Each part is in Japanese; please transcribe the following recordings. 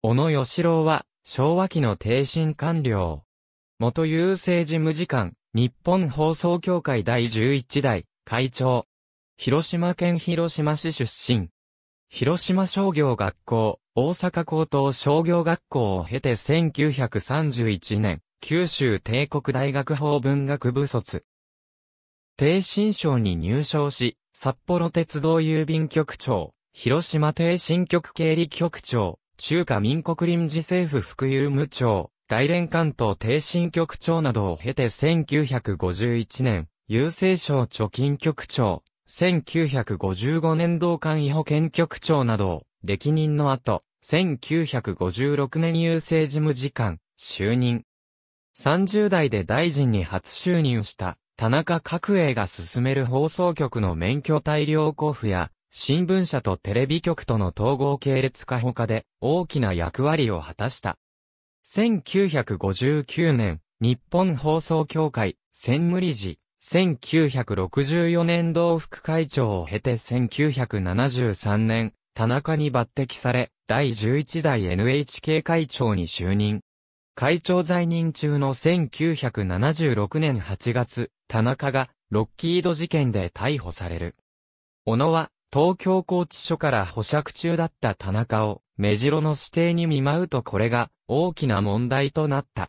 小野義郎は、昭和期の定身官僚。元郵政事務次官、日本放送協会第11代、会長。広島県広島市出身。広島商業学校、大阪高等商業学校を経て1931年、九州帝国大学法文学部卒。帝身省に入省し、札幌鉄道郵便局長、広島帝身局経理局長、中華民国臨時政府副有務長、大連関東低新局長などを経て1951年、郵政省貯金局長、1955年同官位保健局長などを歴任の後、1956年郵政事務次官、就任。30代で大臣に初就任した、田中角栄が進める放送局の免許大量交付や、新聞社とテレビ局との統合系列化かで大きな役割を果たした。1959年、日本放送協会、専務理事、1964年同副会長を経て1973年、田中に抜擢され、第11代 NHK 会長に就任。会長在任中の1976年8月、田中がロッキード事件で逮捕される。小野は東京拘置所から保釈中だった田中を、目白の指定に見舞うとこれが大きな問題となった。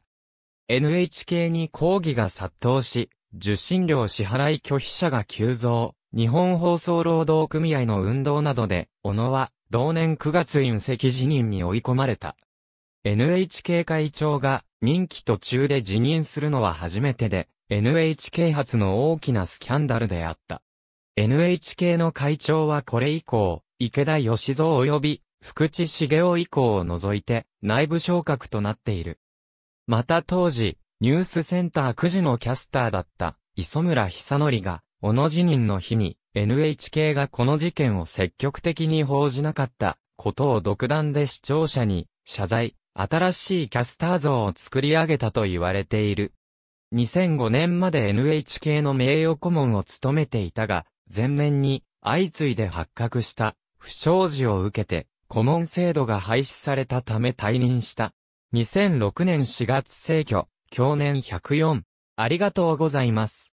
NHK に抗議が殺到し、受信料支払い拒否者が急増、日本放送労働組合の運動などで、小野は同年9月隕石辞任に追い込まれた。NHK 会長が任期途中で辞任するのは初めてで、NHK 発の大きなスキャンダルであった。NHK の会長はこれ以降、池田義蔵及び福地茂雄以降を除いて内部昇格となっている。また当時、ニュースセンター9時のキャスターだった磯村久則が、小野辞任の日に NHK がこの事件を積極的に報じなかったことを独断で視聴者に謝罪、新しいキャスター像を作り上げたと言われている。2005年まで NHK の名誉顧問を務めていたが、前面に相次いで発覚した不祥事を受けて、顧問制度が廃止されたため退任した。2006年4月生去、去年104。ありがとうございます。